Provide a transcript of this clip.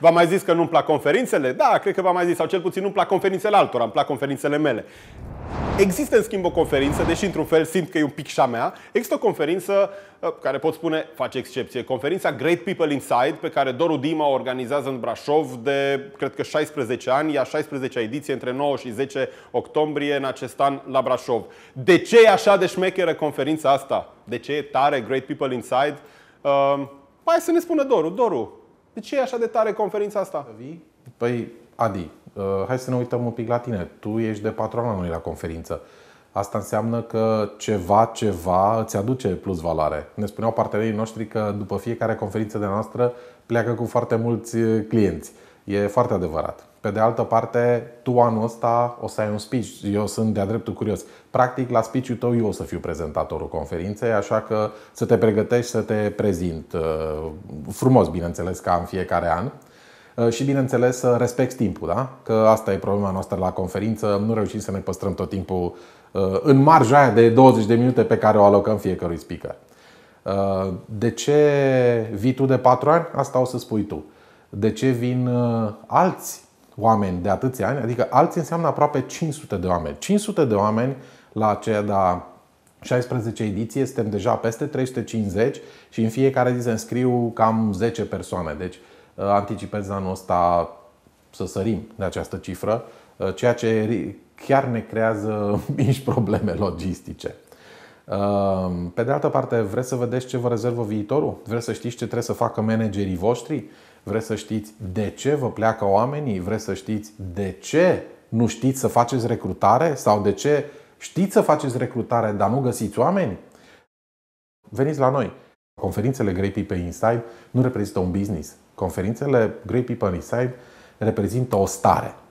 V-am mai zis că nu-mi plac conferințele? Da, cred că v-am mai zis, sau cel puțin nu-mi plac conferințele altora, îmi plac conferințele mele. Există, în schimb, o conferință, deși într-un fel simt că e un pic și mea, există o conferință uh, care pot spune, face excepție, conferința Great People Inside, pe care Doru Dima o organizează în Brașov de, cred că, 16 ani, ea a 16-a ediție, între 9 și 10 octombrie în acest an la Brașov. De ce e așa de șmecheră conferința asta? De ce e tare Great People Inside? Uh, hai să ne spună Doru. Doru, de ce e așa de tare conferința asta? Păi, Adi, uh, hai să ne uităm un pic la tine. Tu ești de patru ani la noi la conferință. Asta înseamnă că ceva, ceva îți aduce plus valoare. Ne spuneau partenerii noștri că după fiecare conferință de noastră pleacă cu foarte mulți uh, clienți. E foarte adevărat. Pe de altă parte, tu anul ăsta o să ai un speech. Eu sunt de-a dreptul curios. Practic, la speech-ul tău eu o să fiu prezentatorul conferinței, așa că să te pregătești să te prezint uh, frumos, bineînțeles, ca în fiecare an. Uh, și, bineînțeles, să respecti timpul, da? Că asta e problema noastră la conferință. Nu reușim să ne păstrăm tot timpul uh, în marja aia de 20 de minute pe care o alocăm fiecărui speaker. De ce vii tu de 4 ani? Asta o să spui tu. De ce vin alți oameni de atâția ani, adică alții înseamnă aproape 500 de oameni. 500 de oameni la aceea de 16 ediție, suntem deja peste 350 și în fiecare zi se înscriu cam 10 persoane. Deci uh, anticipez anul ăsta să sărim de această cifră, uh, ceea ce chiar ne creează mici probleme logistice. Uh, pe de altă parte, vreți să vedeți ce vă rezervă viitorul? Vreți să știți ce trebuie să facă managerii voștri? Vreți să știți de ce vă pleacă oamenii? Vreți să știți de ce nu știți să faceți recrutare? Sau de ce știți să faceți recrutare, dar nu găsiți oameni? Veniți la noi! Conferințele Great People Inside nu reprezintă un business. Conferințele Great People Inside reprezintă o stare.